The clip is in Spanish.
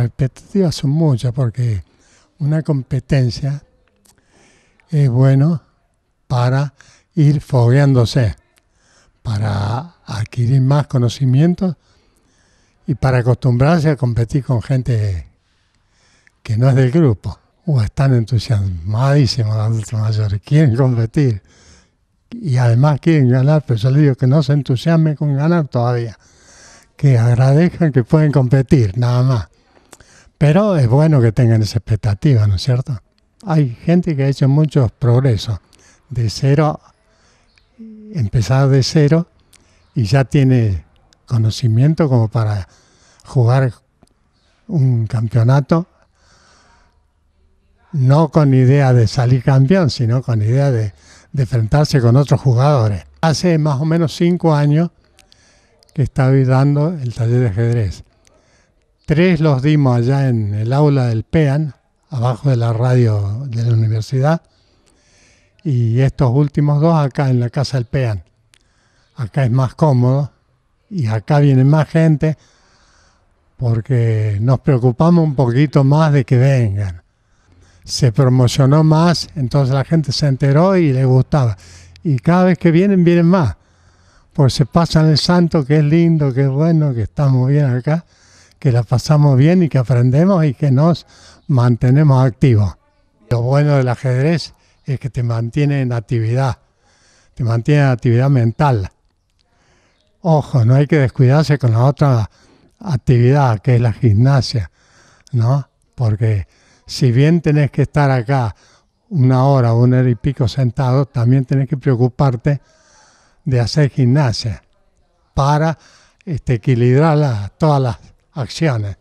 las expectativas son muchas porque una competencia es bueno para ir fogueándose, para adquirir más conocimientos y para acostumbrarse a competir con gente que no es del grupo. O están entusiasmadísimos los mayores, quieren competir y además quieren ganar, pero yo les digo que no se entusiasmen con ganar todavía, que agradezcan que pueden competir, nada más. Pero es bueno que tengan esa expectativa, ¿no es cierto? Hay gente que ha hecho muchos progresos, de cero, empezar de cero y ya tiene conocimiento como para jugar un campeonato, no con idea de salir campeón, sino con idea de, enfrentarse con otros jugadores. Hace más o menos cinco años que estaba dando el taller de ajedrez Tres los dimos allá en el aula del PEAN, abajo de la radio de la universidad, y estos últimos dos acá en la casa del PEAN. Acá es más cómodo y acá viene más gente porque nos preocupamos un poquito más de que vengan. Se promocionó más, entonces la gente se enteró y le gustaba. Y cada vez que vienen, vienen más. Porque se pasan el santo, que es lindo, que es bueno, que estamos bien acá que la pasamos bien y que aprendemos y que nos mantenemos activos. Lo bueno del ajedrez es que te mantiene en actividad, te mantiene en actividad mental. Ojo, no hay que descuidarse con la otra actividad que es la gimnasia, ¿no? Porque si bien tenés que estar acá una hora, una hora y pico sentado, también tenés que preocuparte de hacer gimnasia para este, equilibrar todas las acțiune.